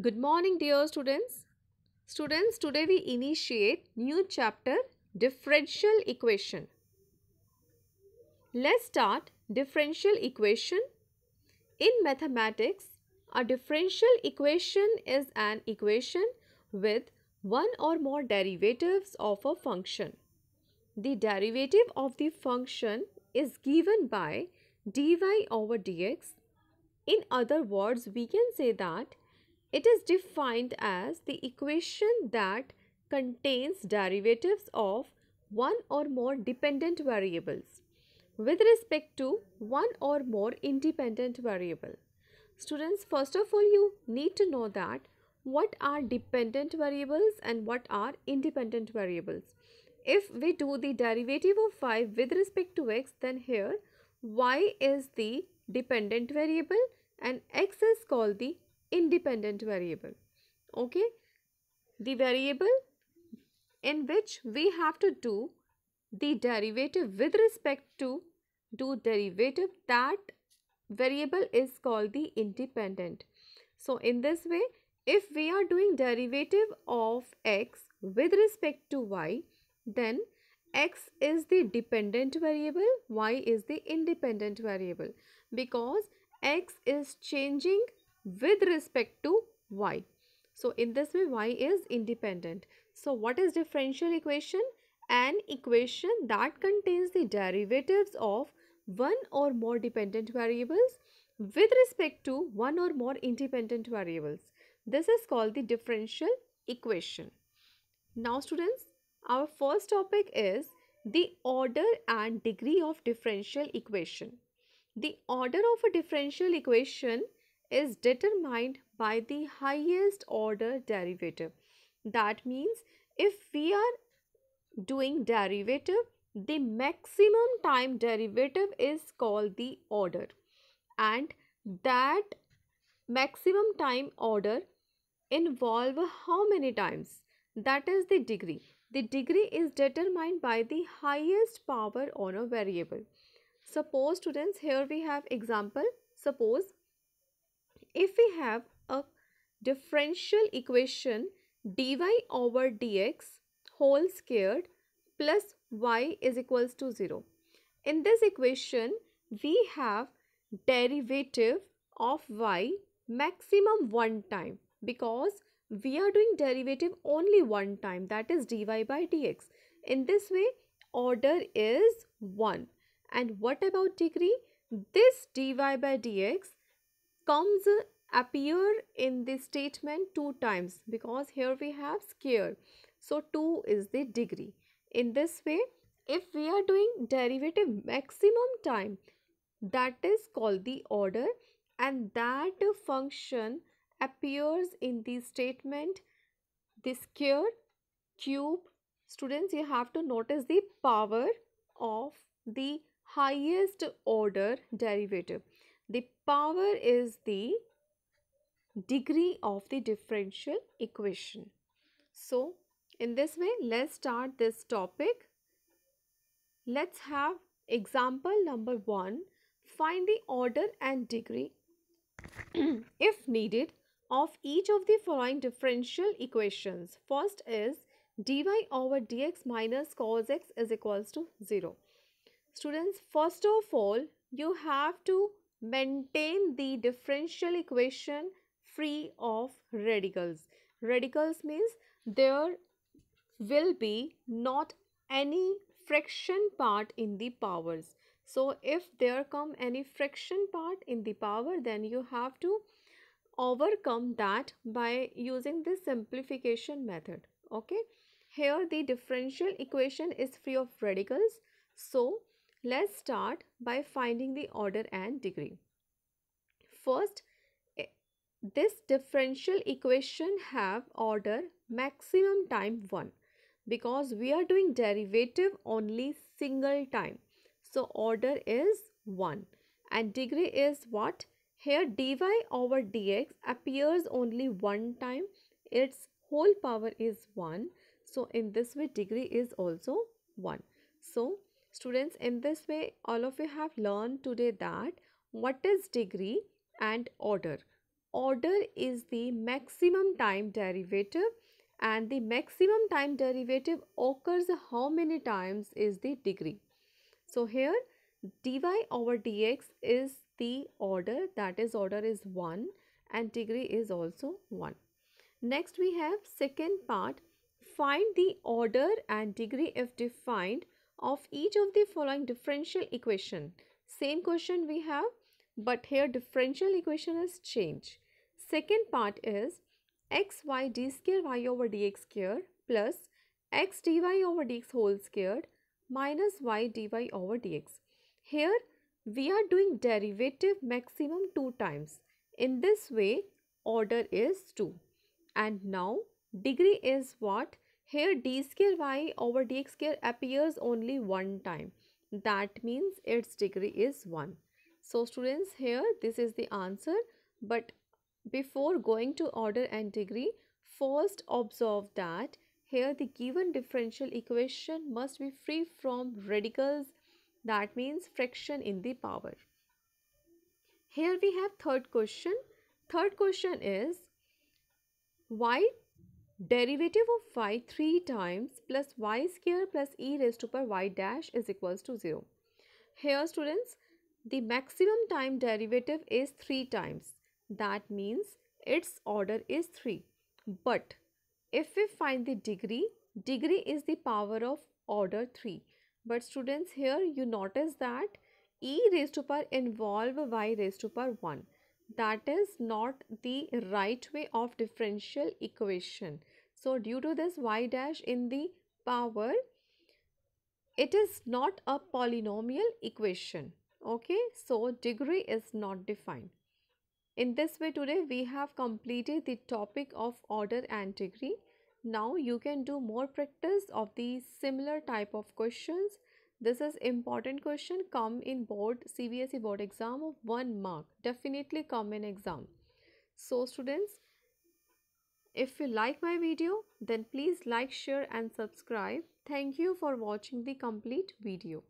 Good morning dear students. Students, today we initiate new chapter differential equation. Let's start differential equation. In mathematics, a differential equation is an equation with one or more derivatives of a function. The derivative of the function is given by dy over dx. In other words, we can say that it is defined as the equation that contains derivatives of one or more dependent variables with respect to one or more independent variable. Students, first of all, you need to know that what are dependent variables and what are independent variables. If we do the derivative of y with respect to x, then here y is the dependent variable and x is called the independent variable okay the variable in which we have to do the derivative with respect to do derivative that variable is called the independent so in this way if we are doing derivative of x with respect to y then x is the dependent variable y is the independent variable because x is changing with respect to y. So, in this way y is independent. So, what is differential equation? An equation that contains the derivatives of one or more dependent variables with respect to one or more independent variables. This is called the differential equation. Now students, our first topic is the order and degree of differential equation. The order of a differential equation is determined by the highest order derivative. That means if we are doing derivative, the maximum time derivative is called the order and that maximum time order involve how many times? That is the degree. The degree is determined by the highest power on a variable. Suppose students here we have example. Suppose if we have a differential equation dy over dx whole squared plus y is equals to 0. In this equation, we have derivative of y maximum one time because we are doing derivative only one time that is dy by dx. In this way, order is 1. And what about degree? This dy by dx comes appear in this statement two times because here we have square. So, 2 is the degree. In this way, if we are doing derivative maximum time, that is called the order and that function appears in the statement the square, cube. Students, you have to notice the power of the highest order derivative. Power is the degree of the differential equation. So, in this way, let's start this topic. Let's have example number 1. Find the order and degree, if needed, of each of the following differential equations. First is dy over dx minus cos x is equals to 0. Students, first of all, you have to maintain the differential equation free of radicals. Radicals means there will be not any fraction part in the powers. So, if there come any fraction part in the power then you have to overcome that by using the simplification method. Okay. Here the differential equation is free of radicals. So, Let's start by finding the order and degree. First, eh, this differential equation have order maximum time 1 because we are doing derivative only single time. So, order is 1 and degree is what? Here dy over dx appears only one time. Its whole power is 1. So, in this way degree is also 1. So, Students, in this way, all of you have learned today that what is degree and order. Order is the maximum time derivative and the maximum time derivative occurs how many times is the degree. So, here dy over dx is the order that is order is 1 and degree is also 1. Next we have second part find the order and degree if defined of each of the following differential equation. Same question we have but here differential equation is changed. Second part is x y d square y over dx square plus x dy over dx whole squared minus y dy over dx. Here we are doing derivative maximum 2 times. In this way order is 2 and now degree is what? Here d square y over dx square appears only one time. That means its degree is 1. So students here this is the answer but before going to order and degree first observe that here the given differential equation must be free from radicals that means fraction in the power. Here we have third question. Third question is y Derivative of y 3 times plus y square plus e raised to power y dash is equals to 0. Here students, the maximum time derivative is 3 times. That means its order is 3. But if we find the degree, degree is the power of order 3. But students here you notice that e raised to power involve y raised to power 1 that is not the right way of differential equation. So, due to this y dash in the power, it is not a polynomial equation. Okay, so degree is not defined. In this way today we have completed the topic of order and degree. Now you can do more practice of these similar type of questions this is important question come in board CBSE board exam of 1 mark definitely come in exam. So students if you like my video then please like share and subscribe. Thank you for watching the complete video.